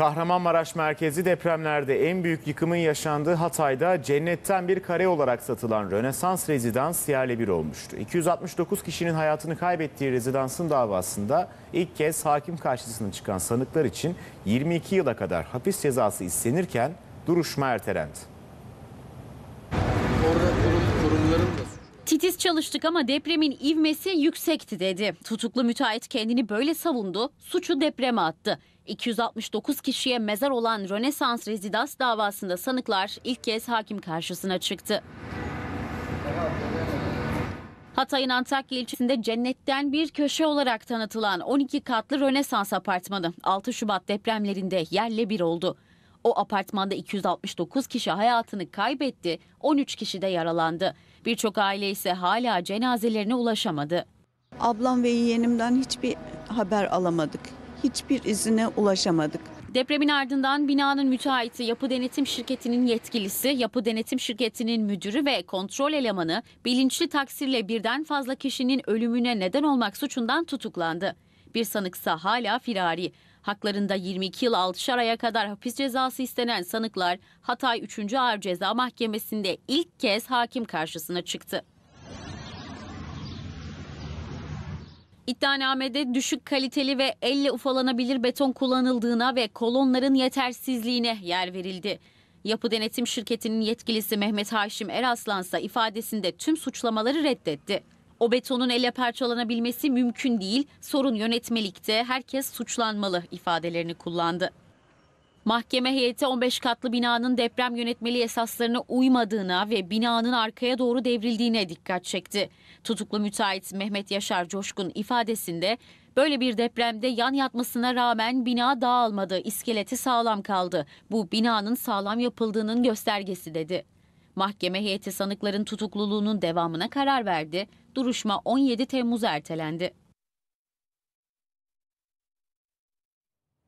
Kahramanmaraş merkezi depremlerde en büyük yıkımın yaşandığı Hatay'da cennetten bir kare olarak satılan Rönesans rezidans yerle bir olmuştu. 269 kişinin hayatını kaybettiği rezidansın davasında ilk kez hakim karşısına çıkan sanıklar için 22 yıla kadar hapis cezası istenirken duruşma ertelendi. Biz çalıştık ama depremin ivmesi yüksekti dedi. Tutuklu müteahhit kendini böyle savundu, suçu depreme attı. 269 kişiye mezar olan Rönesans Rezidans davasında sanıklar ilk kez hakim karşısına çıktı. Hatay'ın Antakya ilçesinde cennetten bir köşe olarak tanıtılan 12 katlı Rönesans apartmanı 6 Şubat depremlerinde yerle bir oldu. O apartmanda 269 kişi hayatını kaybetti, 13 kişi de yaralandı. Birçok aile ise hala cenazelerine ulaşamadı. Ablam ve yeğenimden hiçbir haber alamadık. Hiçbir izine ulaşamadık. Depremin ardından binanın müteahhiti, yapı denetim şirketinin yetkilisi, yapı denetim şirketinin müdürü ve kontrol elemanı bilinçli taksirle birden fazla kişinin ölümüne neden olmak suçundan tutuklandı. Bir sanıksa hala firari. Haklarında 22 yıl 6'şar aya kadar hapis cezası istenen sanıklar Hatay 3. Ağır Ceza Mahkemesi'nde ilk kez hakim karşısına çıktı. İddianamede düşük kaliteli ve elle ufalanabilir beton kullanıldığına ve kolonların yetersizliğine yer verildi. Yapı Denetim Şirketi'nin yetkilisi Mehmet Haşim Eraslan ise ifadesinde tüm suçlamaları reddetti. O betonun ele parçalanabilmesi mümkün değil, sorun yönetmelikte, herkes suçlanmalı ifadelerini kullandı. Mahkeme heyeti 15 katlı binanın deprem yönetmeliği esaslarına uymadığına ve binanın arkaya doğru devrildiğine dikkat çekti. Tutuklu müteahhit Mehmet Yaşar Coşkun ifadesinde böyle bir depremde yan yatmasına rağmen bina dağılmadı, iskeleti sağlam kaldı. Bu binanın sağlam yapıldığının göstergesi dedi. Mahkeme heyeti sanıkların tutukluluğunun devamına karar verdi. Duruşma 17 Temmuz ertelendi.